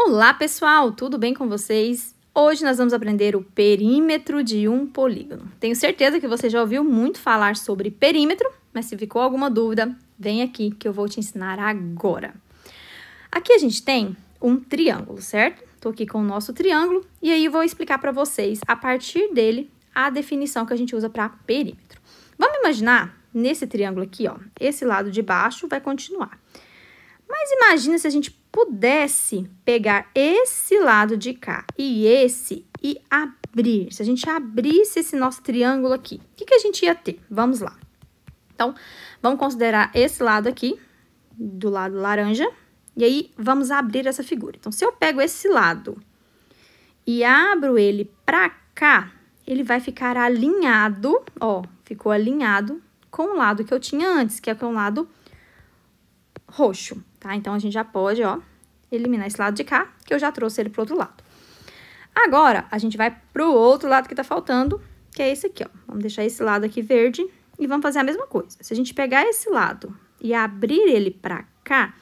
Olá, pessoal, tudo bem com vocês? Hoje nós vamos aprender o perímetro de um polígono. Tenho certeza que você já ouviu muito falar sobre perímetro, mas se ficou alguma dúvida, vem aqui que eu vou te ensinar agora. Aqui a gente tem um triângulo, certo? Estou aqui com o nosso triângulo e aí vou explicar para vocês, a partir dele, a definição que a gente usa para perímetro. Vamos imaginar nesse triângulo aqui, ó, esse lado de baixo vai continuar. Mas imagina se a gente pudesse pegar esse lado de cá e esse e abrir, se a gente abrisse esse nosso triângulo aqui, o que, que a gente ia ter? Vamos lá. Então, vamos considerar esse lado aqui, do lado laranja, e aí vamos abrir essa figura. Então, se eu pego esse lado e abro ele para cá, ele vai ficar alinhado, ó, ficou alinhado com o lado que eu tinha antes, que é com o lado roxo, tá? Então, a gente já pode, ó, eliminar esse lado de cá, que eu já trouxe ele pro outro lado. Agora, a gente vai pro outro lado que tá faltando, que é esse aqui, ó. Vamos deixar esse lado aqui verde e vamos fazer a mesma coisa. Se a gente pegar esse lado e abrir ele pra cá,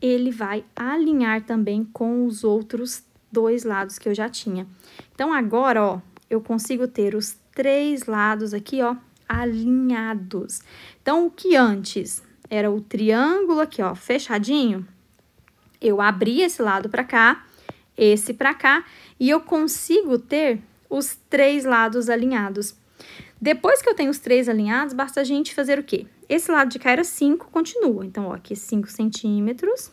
ele vai alinhar também com os outros dois lados que eu já tinha. Então, agora, ó, eu consigo ter os três lados aqui, ó, alinhados. Então, o que antes era o triângulo aqui, ó, fechadinho. Eu abri esse lado para cá, esse para cá, e eu consigo ter os três lados alinhados. Depois que eu tenho os três alinhados, basta a gente fazer o quê? Esse lado de cá era 5, continua. Então, ó, aqui 5 centímetros.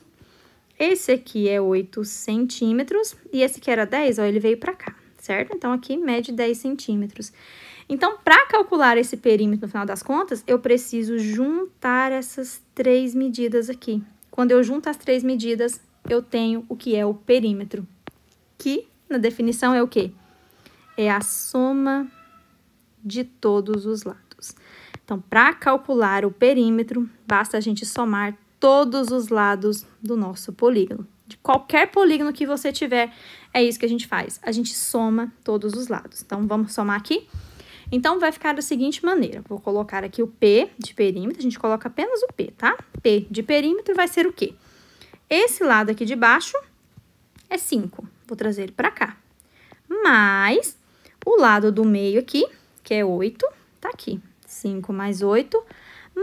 Esse aqui é 8 centímetros. E esse que era 10, ó, ele veio pra cá, certo? Então, aqui mede 10 centímetros. Então, para calcular esse perímetro no final das contas, eu preciso juntar essas três medidas aqui. Quando eu junto as três medidas, eu tenho o que é o perímetro, que na definição é o quê? É a soma de todos os lados. Então, para calcular o perímetro, basta a gente somar todos os lados do nosso polígono. De qualquer polígono que você tiver, é isso que a gente faz. A gente soma todos os lados. Então, vamos somar aqui. Então, vai ficar da seguinte maneira. Vou colocar aqui o P de perímetro, a gente coloca apenas o P, tá? P de perímetro vai ser o quê? Esse lado aqui de baixo é 5, vou trazer ele para cá. Mais o lado do meio aqui, que é 8, tá aqui. 5 mais 8,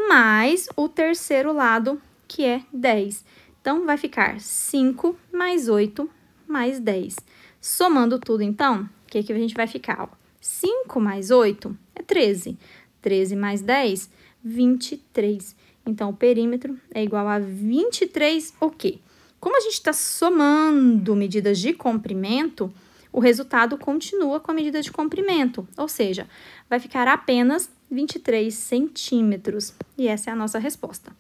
mais o terceiro lado, que é 10. Então, vai ficar 5 mais 8 mais 10. Somando tudo, então, o que, que a gente vai ficar? Ó? 5 mais 8 é 13. 13 mais 10, 23. Então, o perímetro é igual a 23 o quê? Como a gente está somando medidas de comprimento, o resultado continua com a medida de comprimento, ou seja, vai ficar apenas 23 centímetros. E essa é a nossa resposta.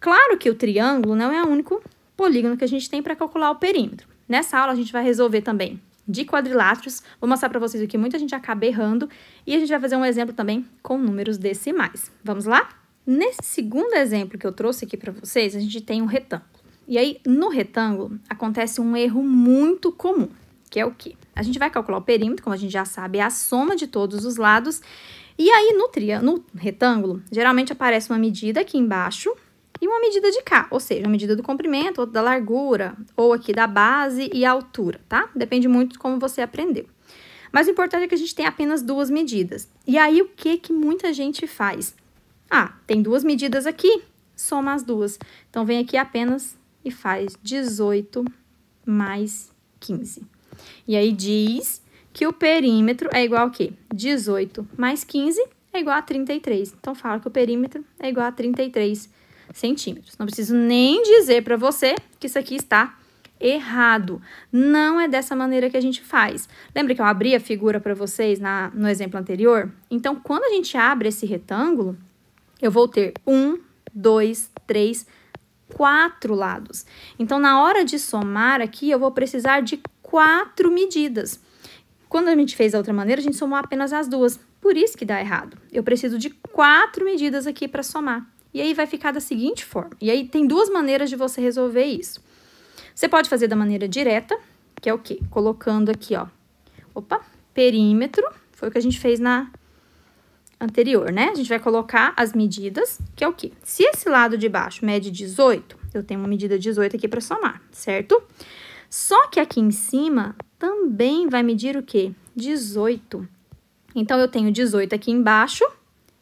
Claro que o triângulo não é o único polígono que a gente tem para calcular o perímetro. Nessa aula, a gente vai resolver também de quadriláteros. Vou mostrar para vocês o que muita gente acaba errando. E a gente vai fazer um exemplo também com números decimais. Vamos lá? Nesse segundo exemplo que eu trouxe aqui para vocês, a gente tem um retângulo. E aí, no retângulo, acontece um erro muito comum, que é o quê? A gente vai calcular o perímetro, como a gente já sabe, é a soma de todos os lados. E aí, no, no retângulo, geralmente aparece uma medida aqui embaixo, e uma medida de K, ou seja, uma medida do comprimento, outra da largura, ou aqui da base e a altura, tá? Depende muito de como você aprendeu. Mas o importante é que a gente tem apenas duas medidas. E aí, o que que muita gente faz? Ah, tem duas medidas aqui, soma as duas. Então, vem aqui apenas e faz 18 mais 15. E aí, diz que o perímetro é igual a quê? 18 mais 15 é igual a 33. Então, fala que o perímetro é igual a 33 centímetros. Não preciso nem dizer para você que isso aqui está errado. Não é dessa maneira que a gente faz. Lembra que eu abri a figura para vocês na, no exemplo anterior? Então, quando a gente abre esse retângulo, eu vou ter um, dois, três, quatro lados. Então, na hora de somar aqui, eu vou precisar de quatro medidas. Quando a gente fez da outra maneira, a gente somou apenas as duas. Por isso que dá errado. Eu preciso de quatro medidas aqui para somar. E aí vai ficar da seguinte forma. E aí tem duas maneiras de você resolver isso. Você pode fazer da maneira direta, que é o quê? Colocando aqui, ó. Opa, perímetro. Foi o que a gente fez na anterior, né? A gente vai colocar as medidas, que é o quê? Se esse lado de baixo mede 18, eu tenho uma medida 18 aqui para somar, certo? Só que aqui em cima também vai medir o quê? 18. Então, eu tenho 18 aqui embaixo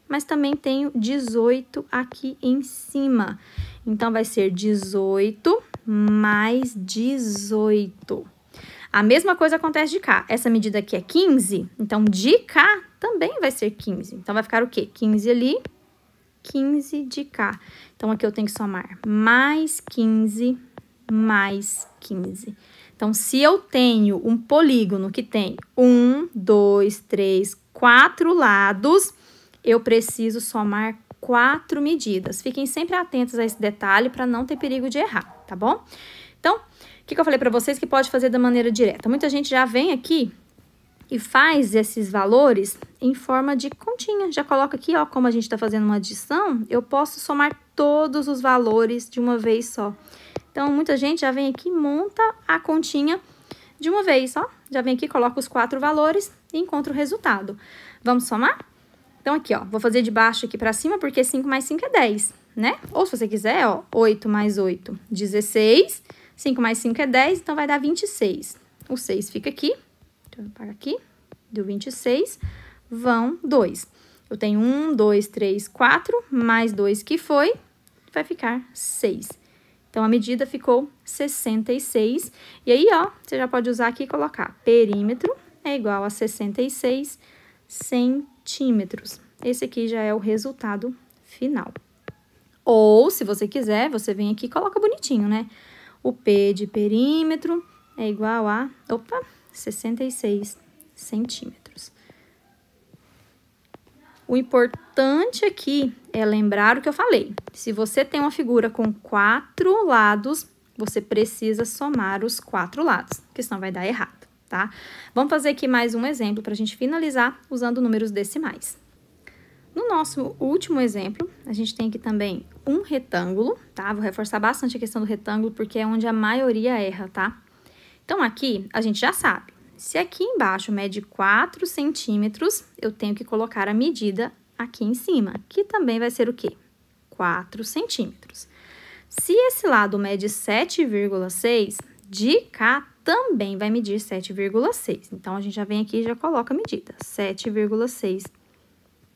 mas também tenho 18 aqui em cima. Então, vai ser 18 mais 18. A mesma coisa acontece de cá. Essa medida aqui é 15, então de cá também vai ser 15. Então, vai ficar o quê? 15 ali, 15 de cá. Então, aqui eu tenho que somar mais 15, mais 15. Então, se eu tenho um polígono que tem um, dois, três, quatro lados, eu preciso somar quatro medidas. Fiquem sempre atentos a esse detalhe para não ter perigo de errar, tá bom? Então, o que, que eu falei para vocês que pode fazer da maneira direta? Muita gente já vem aqui e faz esses valores em forma de continha. Já coloca aqui, ó, como a gente está fazendo uma adição, eu posso somar todos os valores de uma vez só. Então, muita gente já vem aqui monta a continha de uma vez, ó. Já vem aqui, coloca os quatro valores e encontra o resultado. Vamos somar? Então, aqui, ó, vou fazer de baixo aqui pra cima, porque 5 mais 5 é 10, né? Ou se você quiser, ó, 8 mais 8, 16. 5 mais 5 é 10, então vai dar 26. O 6 fica aqui, deixa eu apagar aqui, deu 26, vão 2. Eu tenho 1, 2, 3, 4, mais 2 que foi, vai ficar 6. Então, a medida ficou 66. E aí, ó, você já pode usar aqui e colocar perímetro é igual a 66 centímetros centímetros. Esse aqui já é o resultado final. Ou, se você quiser, você vem aqui e coloca bonitinho, né? O P de perímetro é igual a, opa, 66 centímetros. O importante aqui é lembrar o que eu falei. Se você tem uma figura com quatro lados, você precisa somar os quatro lados, porque senão vai dar errado tá? Vamos fazer aqui mais um exemplo para a gente finalizar usando números decimais. No nosso último exemplo, a gente tem aqui também um retângulo, tá? Vou reforçar bastante a questão do retângulo, porque é onde a maioria erra, tá? Então, aqui, a gente já sabe. Se aqui embaixo mede 4 centímetros, eu tenho que colocar a medida aqui em cima, que também vai ser o quê? 4 centímetros. Se esse lado mede 7,6, de cá também vai medir 7,6. Então, a gente já vem aqui e já coloca a medida, 7,6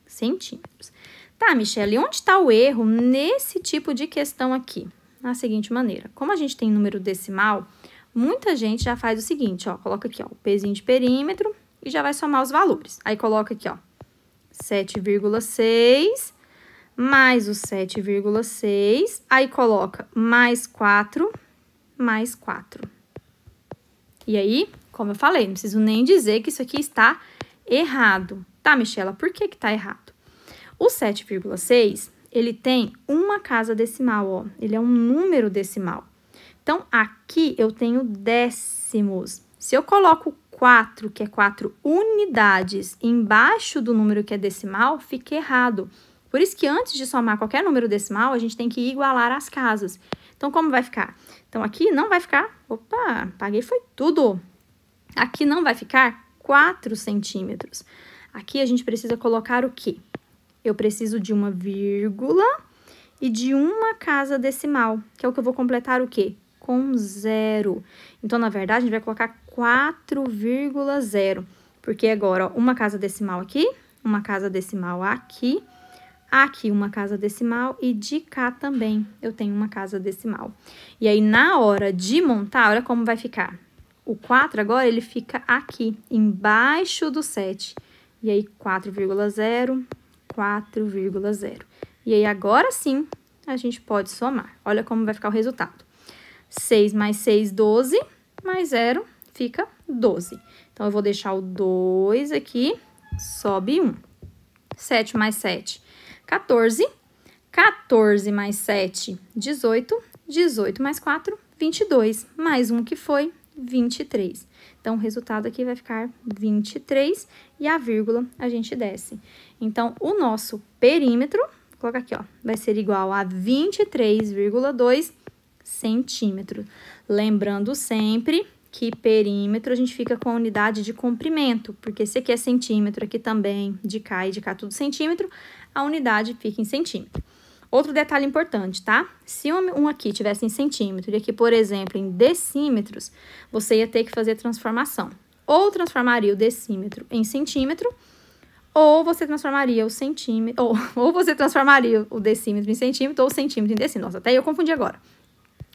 centímetros. Tá, Michele, onde está o erro nesse tipo de questão aqui? Na seguinte maneira, como a gente tem número decimal, muita gente já faz o seguinte, ó, coloca aqui, ó, o pezinho de perímetro e já vai somar os valores. Aí, coloca aqui, ó, 7,6 mais o 7,6, aí coloca mais 4, mais 4. E aí, como eu falei, não preciso nem dizer que isso aqui está errado. Tá, Michela, por que que tá errado? O 7,6, ele tem uma casa decimal, ó. Ele é um número decimal. Então, aqui eu tenho décimos. Se eu coloco 4, que é 4 unidades, embaixo do número que é decimal, fica errado. Por isso que antes de somar qualquer número decimal, a gente tem que igualar as casas. Então, como vai ficar? Então, aqui não vai ficar... Opa, paguei foi tudo! Aqui não vai ficar 4 centímetros. Aqui a gente precisa colocar o quê? Eu preciso de uma vírgula e de uma casa decimal, que é o que eu vou completar o quê? Com zero. Então, na verdade, a gente vai colocar 4,0, porque agora, ó, uma casa decimal aqui, uma casa decimal aqui Aqui uma casa decimal e de cá também eu tenho uma casa decimal. E aí, na hora de montar, olha como vai ficar. O 4 agora, ele fica aqui, embaixo do 7. E aí, 4,0, 4,0. E aí, agora sim, a gente pode somar. Olha como vai ficar o resultado. 6 mais 6, 12, mais 0, fica 12. Então, eu vou deixar o 2 aqui, sobe 1. 7 mais 7, 14. 14 mais 7, 18. 18 mais 4, 22. Mais um que foi 23. Então, o resultado aqui vai ficar 23 e a vírgula a gente desce. Então, o nosso perímetro, vou colocar aqui, ó, vai ser igual a 23,2 centímetros. Lembrando sempre que perímetro a gente fica com a unidade de comprimento, porque esse aqui é centímetro, aqui também, de cá e de cá tudo centímetro, a unidade fica em centímetro. Outro detalhe importante, tá? Se um aqui tivesse em centímetro e aqui, por exemplo, em decímetros, você ia ter que fazer transformação. Ou transformaria o decímetro em centímetro, ou você transformaria o centímetro, ou, ou você transformaria o decímetro em centímetro, ou o centímetro em decímetro. Nossa, até eu confundi agora.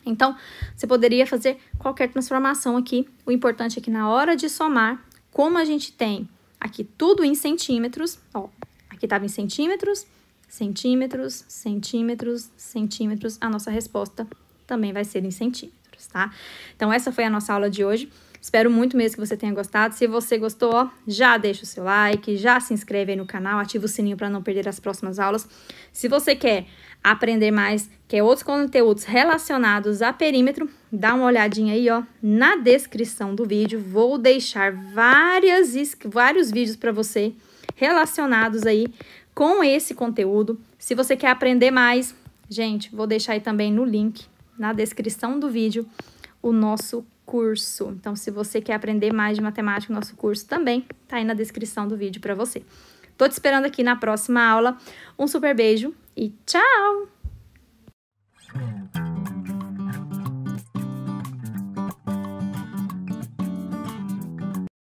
Então, você poderia fazer qualquer transformação aqui. O importante é que na hora de somar, como a gente tem aqui tudo em centímetros, ó, aqui estava em centímetros, centímetros, centímetros, centímetros, a nossa resposta também vai ser em centímetros, tá? Então, essa foi a nossa aula de hoje. Espero muito mesmo que você tenha gostado. Se você gostou, ó, já deixa o seu like, já se inscreve aí no canal, ativa o sininho para não perder as próximas aulas. Se você quer aprender mais, quer outros conteúdos relacionados a perímetro, dá uma olhadinha aí, ó, na descrição do vídeo. Vou deixar várias, vários vídeos para você relacionados aí com esse conteúdo. Se você quer aprender mais, gente, vou deixar aí também no link, na descrição do vídeo, o nosso curso. Então, se você quer aprender mais de matemática, nosso curso também tá aí na descrição do vídeo para você. Tô te esperando aqui na próxima aula. Um super beijo e tchau!